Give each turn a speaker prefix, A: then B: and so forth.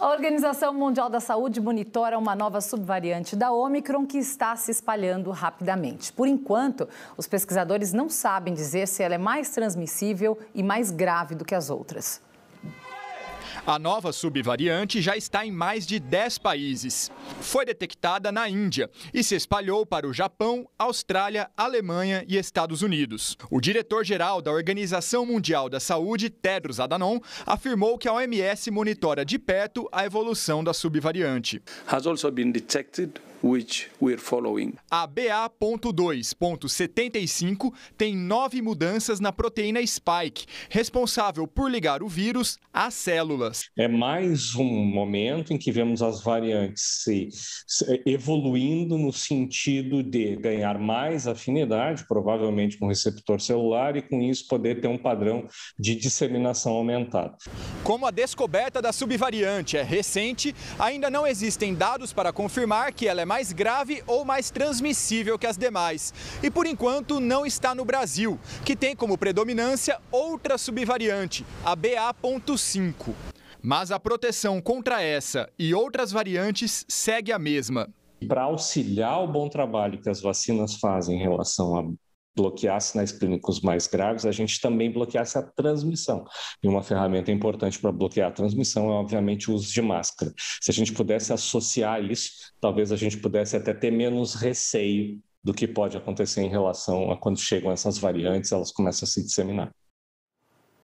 A: A Organização Mundial da Saúde monitora uma nova subvariante da Omicron que está se espalhando rapidamente. Por enquanto, os pesquisadores não sabem dizer se ela é mais transmissível e mais grave do que as outras.
B: A nova subvariante já está em mais de 10 países. Foi detectada na Índia e se espalhou para o Japão, Austrália, Alemanha e Estados Unidos. O diretor-geral da Organização Mundial da Saúde, Tedros Adhanom, afirmou que a OMS monitora de perto a evolução da subvariante. Has also been detected which we're following. A BA.2.75 tem nove mudanças na proteína spike, responsável por ligar o vírus às células. É mais
C: um momento em que vemos as variantes se, se evoluindo no sentido de ganhar mais afinidade, provavelmente com o receptor celular, e com isso poder ter um padrão de disseminação aumentado.
B: Como a descoberta da subvariante é recente, ainda não existem dados para confirmar que ela é mais grave ou mais transmissível que as demais. E por enquanto não está no Brasil, que tem como predominância outra subvariante, a BA.5. Mas a proteção contra essa e outras variantes segue a mesma. Para auxiliar
C: o bom trabalho que as vacinas fazem em relação bloqueasse nas né, clínicos mais graves, a gente também bloqueasse a transmissão. E uma ferramenta importante para bloquear a transmissão é, obviamente, o uso de máscara. Se a gente pudesse associar isso, talvez a gente pudesse até ter menos receio do que pode acontecer em relação a quando chegam essas variantes, elas começam a se disseminar.